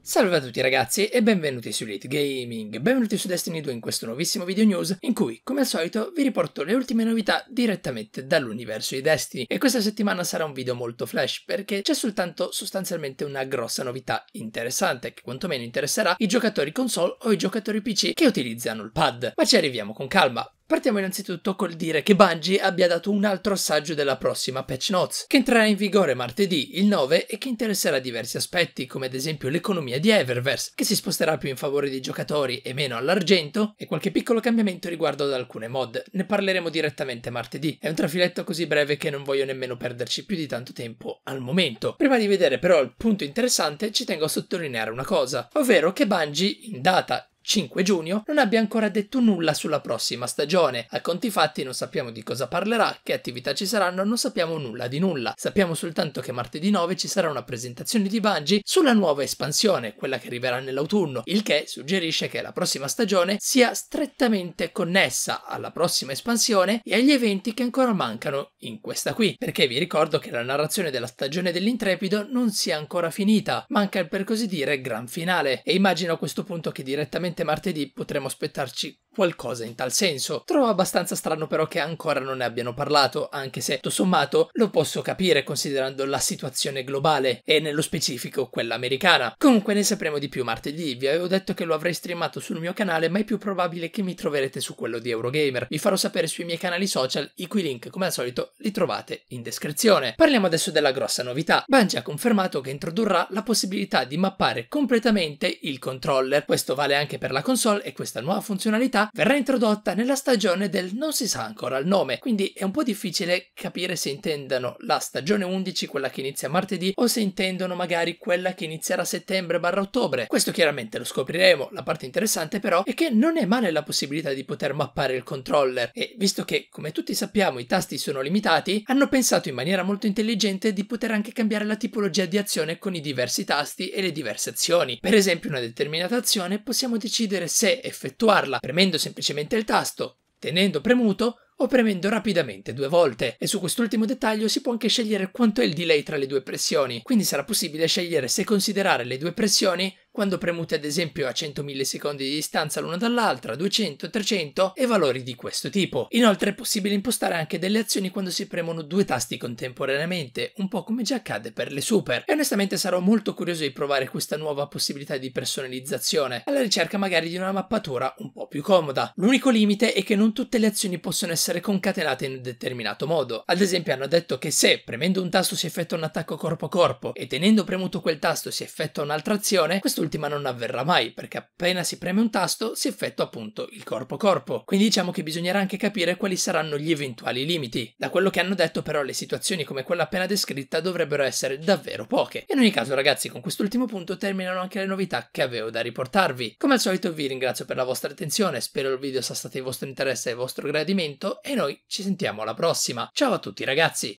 Salve a tutti ragazzi e benvenuti su Elite Gaming, benvenuti su Destiny 2 in questo nuovissimo video news in cui, come al solito, vi riporto le ultime novità direttamente dall'universo di Destiny e questa settimana sarà un video molto flash perché c'è soltanto sostanzialmente una grossa novità interessante che quantomeno interesserà i giocatori console o i giocatori PC che utilizzano il pad, ma ci arriviamo con calma Partiamo innanzitutto col dire che Bungie abbia dato un altro assaggio della prossima patch notes, che entrerà in vigore martedì il 9 e che interesserà diversi aspetti, come ad esempio l'economia di Eververse, che si sposterà più in favore dei giocatori e meno all'argento, e qualche piccolo cambiamento riguardo ad alcune mod. Ne parleremo direttamente martedì. È un trafiletto così breve che non voglio nemmeno perderci più di tanto tempo al momento. Prima di vedere però il punto interessante, ci tengo a sottolineare una cosa, ovvero che Bungie, in data 5 giugno, non abbia ancora detto nulla sulla prossima stagione. A conti fatti non sappiamo di cosa parlerà, che attività ci saranno, non sappiamo nulla di nulla. Sappiamo soltanto che martedì 9 ci sarà una presentazione di Bungie sulla nuova espansione, quella che arriverà nell'autunno, il che suggerisce che la prossima stagione sia strettamente connessa alla prossima espansione e agli eventi che ancora mancano in questa qui, perché vi ricordo che la narrazione della stagione dell'Intrepido non si è ancora finita, manca il per così dire gran finale e immagino a questo punto che direttamente probabilmente martedì potremo aspettarci qualcosa in tal senso. Trovo abbastanza strano però che ancora non ne abbiano parlato, anche se, tutto sommato, lo posso capire considerando la situazione globale e nello specifico quella americana. Comunque ne sapremo di più martedì, vi avevo detto che lo avrei streamato sul mio canale, ma è più probabile che mi troverete su quello di Eurogamer. Vi farò sapere sui miei canali social, i cui link, come al solito, li trovate in descrizione. Parliamo adesso della grossa novità. Bungie ha confermato che introdurrà la possibilità di mappare completamente il controller. Questo vale anche per la console e questa nuova funzionalità verrà introdotta nella stagione del non si sa ancora il nome, quindi è un po' difficile capire se intendano la stagione 11, quella che inizia martedì, o se intendono magari quella che inizierà settembre-ottobre. Questo chiaramente lo scopriremo, la parte interessante però è che non è male la possibilità di poter mappare il controller e visto che, come tutti sappiamo, i tasti sono limitati, hanno pensato in maniera molto intelligente di poter anche cambiare la tipologia di azione con i diversi tasti e le diverse azioni. Per esempio una determinata azione possiamo decidere se effettuarla premendo premendo semplicemente il tasto, tenendo premuto o premendo rapidamente due volte e su quest'ultimo dettaglio si può anche scegliere quanto è il delay tra le due pressioni, quindi sarà possibile scegliere se considerare le due pressioni quando premute ad esempio a 100 millisecondi di distanza l'una dall'altra, 200, 300 e valori di questo tipo. Inoltre è possibile impostare anche delle azioni quando si premono due tasti contemporaneamente, un po' come già accade per le super. E onestamente sarò molto curioso di provare questa nuova possibilità di personalizzazione, alla ricerca magari di una mappatura un po' più comoda. L'unico limite è che non tutte le azioni possono essere concatenate in un determinato modo. Ad esempio hanno detto che se premendo un tasto si effettua un attacco corpo a corpo e tenendo premuto quel tasto si effettua un'altra azione, questo quest'ultima non avverrà mai, perché appena si preme un tasto si effettua appunto il corpo corpo. Quindi diciamo che bisognerà anche capire quali saranno gli eventuali limiti. Da quello che hanno detto però le situazioni come quella appena descritta dovrebbero essere davvero poche. In ogni caso ragazzi con quest'ultimo punto terminano anche le novità che avevo da riportarvi. Come al solito vi ringrazio per la vostra attenzione, spero il video sia stato di vostro interesse e vostro gradimento e noi ci sentiamo alla prossima. Ciao a tutti ragazzi!